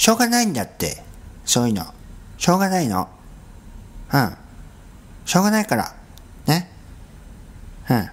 しょうがないんだって。そういうの。しょうがないの。うん。しょうがないから。ね。うん。